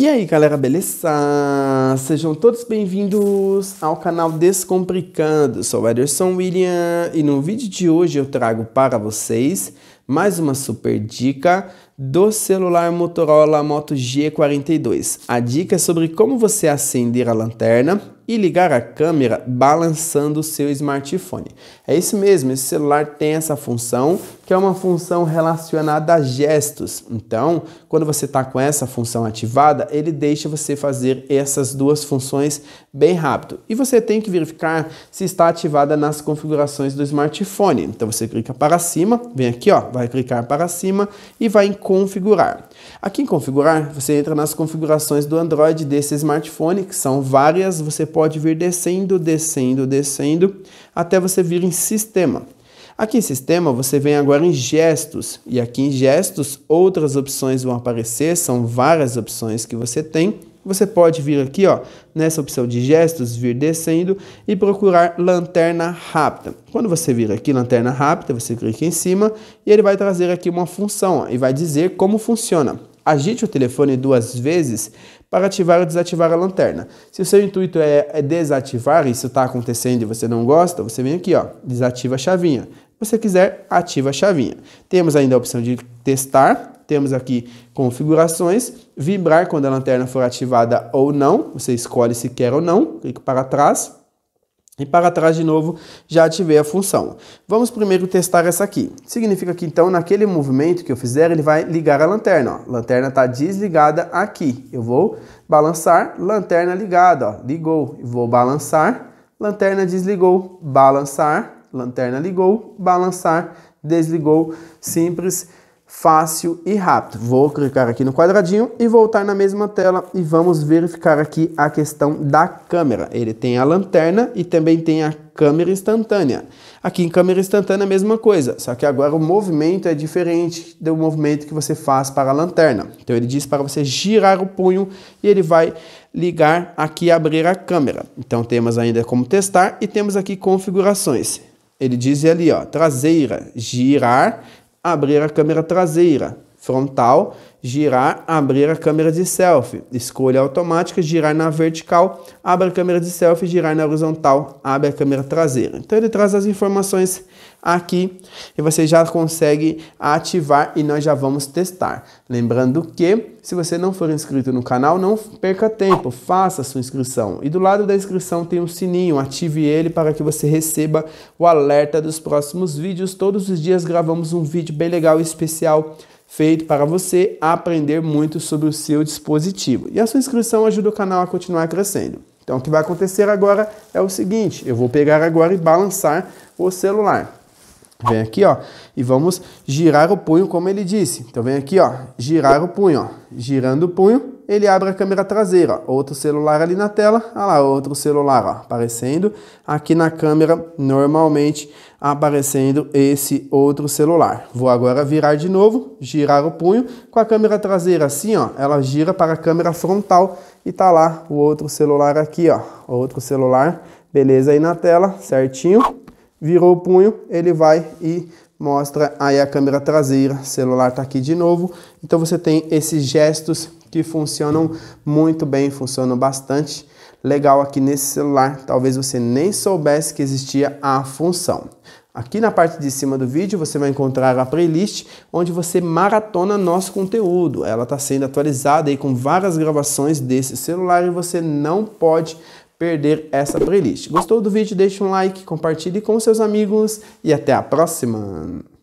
E aí, galera, beleza? Sejam todos bem-vindos ao canal Descomplicando. Sou Ederson William e no vídeo de hoje eu trago para vocês mais uma super dica do celular Motorola Moto G42. A dica é sobre como você acender a lanterna e ligar a câmera balançando o seu smartphone. É isso mesmo, esse celular tem essa função que é uma função relacionada a gestos. Então, quando você está com essa função ativada, ele deixa você fazer essas duas funções bem rápido. E você tem que verificar se está ativada nas configurações do smartphone. Então, você clica para cima, vem aqui, ó, vai clicar para cima e vai em configurar. Aqui em configurar, você entra nas configurações do Android desse smartphone, que são várias, você pode vir descendo, descendo, descendo, até você vir em sistema. Aqui em Sistema, você vem agora em Gestos, e aqui em Gestos, outras opções vão aparecer, são várias opções que você tem. Você pode vir aqui, ó, nessa opção de gestos, vir descendo e procurar lanterna rápida. Quando você vir aqui, lanterna rápida, você clica em cima e ele vai trazer aqui uma função ó, e vai dizer como funciona. Agite o telefone duas vezes para ativar ou desativar a lanterna. Se o seu intuito é, é desativar, isso está acontecendo e você não gosta, você vem aqui, ó, desativa a chavinha. Se você quiser, ativa a chavinha. Temos ainda a opção de testar, temos aqui configurações, vibrar quando a lanterna for ativada ou não, você escolhe se quer ou não, clique para trás, e para trás de novo, já ativei a função. Vamos primeiro testar essa aqui. Significa que então, naquele movimento que eu fizer, ele vai ligar a lanterna. Ó. lanterna está desligada aqui. Eu vou balançar, lanterna ligada, ó. ligou. vou balançar, lanterna desligou, balançar, lanterna ligou, balançar, desligou. Simples fácil e rápido. Vou clicar aqui no quadradinho e voltar na mesma tela e vamos verificar aqui a questão da câmera. Ele tem a lanterna e também tem a câmera instantânea. Aqui em câmera instantânea a mesma coisa, só que agora o movimento é diferente do movimento que você faz para a lanterna. Então ele diz para você girar o punho e ele vai ligar aqui e abrir a câmera. Então temos ainda como testar e temos aqui configurações. Ele diz ali, ó, traseira, girar, abrir a câmera traseira frontal, girar, abrir a câmera de selfie. Escolha automática, girar na vertical, abre a câmera de selfie, girar na horizontal, abre a câmera traseira. Então ele traz as informações aqui e você já consegue ativar e nós já vamos testar. Lembrando que se você não for inscrito no canal, não perca tempo, faça sua inscrição. E do lado da inscrição tem um sininho, ative ele para que você receba o alerta dos próximos vídeos. Todos os dias gravamos um vídeo bem legal e especial feito para você aprender muito sobre o seu dispositivo. E a sua inscrição ajuda o canal a continuar crescendo. Então o que vai acontecer agora é o seguinte, eu vou pegar agora e balançar o celular. Vem aqui, ó, e vamos girar o punho como ele disse. Então vem aqui, ó, girar o punho, ó. Girando o punho, ele abre a câmera traseira, outro celular ali na tela, ah lá, outro celular ó, aparecendo, aqui na câmera normalmente aparecendo esse outro celular. Vou agora virar de novo, girar o punho, com a câmera traseira assim, ó, ela gira para a câmera frontal e tá lá o outro celular aqui, ó, outro celular, beleza aí na tela, certinho, virou o punho, ele vai e mostra aí a câmera traseira, celular está aqui de novo. Então você tem esses gestos que funcionam muito bem, funcionam bastante legal aqui nesse celular. Talvez você nem soubesse que existia a função. Aqui na parte de cima do vídeo você vai encontrar a playlist onde você maratona nosso conteúdo. Ela está sendo atualizada aí com várias gravações desse celular e você não pode perder essa playlist. Gostou do vídeo? Deixe um like, compartilhe com seus amigos e até a próxima!